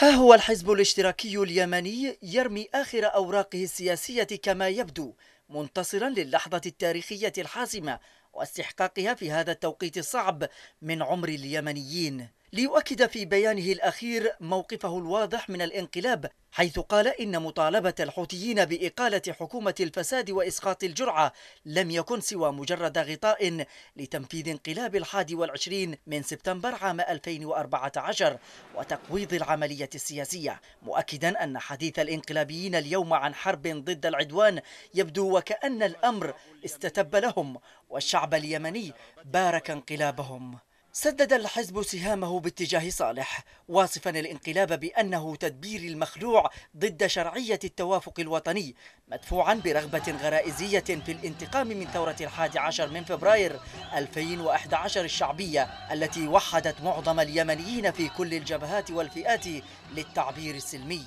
ها هو الحزب الاشتراكي اليمني يرمي آخر أوراقه السياسية كما يبدو منتصرا للحظة التاريخية الحاسمة واستحقاقها في هذا التوقيت الصعب من عمر اليمنيين ليؤكد في بيانه الأخير موقفه الواضح من الانقلاب حيث قال إن مطالبة الحوثيين بإقالة حكومة الفساد وإسقاط الجرعة لم يكن سوى مجرد غطاء لتنفيذ انقلاب الحادي والعشرين من سبتمبر عام 2014 وتقويض العملية السياسية مؤكدا أن حديث الانقلابيين اليوم عن حرب ضد العدوان يبدو وكأن الأمر استتب لهم والشعب اليمني بارك انقلابهم سدد الحزب سهامه باتجاه صالح واصفا الانقلاب بأنه تدبير المخلوع ضد شرعية التوافق الوطني مدفوعا برغبة غرائزية في الانتقام من ثورة الحادي عشر من فبراير 2011 الشعبية التي وحدت معظم اليمنيين في كل الجبهات والفئات للتعبير السلمي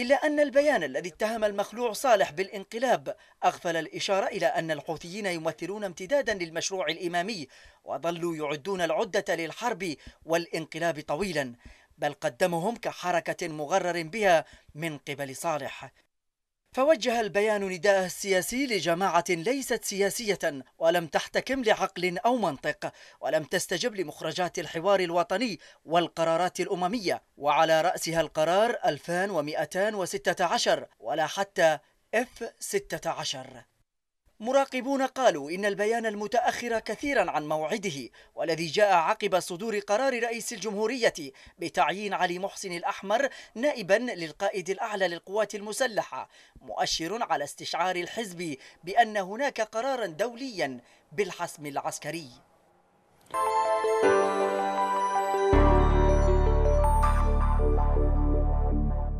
إلا أن البيان الذي اتهم المخلوع صالح بالانقلاب أغفل الإشارة إلى أن الحوثيين يمثلون امتدادا للمشروع الإمامي وظلوا يعدون العدة للحرب والانقلاب طويلا بل قدمهم كحركة مغرر بها من قبل صالح فوجه البيان نداءه السياسي لجماعة ليست سياسية ولم تحتكم لعقل أو منطق ولم تستجب لمخرجات الحوار الوطني والقرارات الأممية وعلى رأسها القرار 2216 ولا حتى F16 مراقبون قالوا إن البيان المتأخر كثيرا عن موعده والذي جاء عقب صدور قرار رئيس الجمهورية بتعيين علي محسن الأحمر نائبا للقائد الأعلى للقوات المسلحة مؤشر على استشعار الحزب بأن هناك قرارا دوليا بالحسم العسكري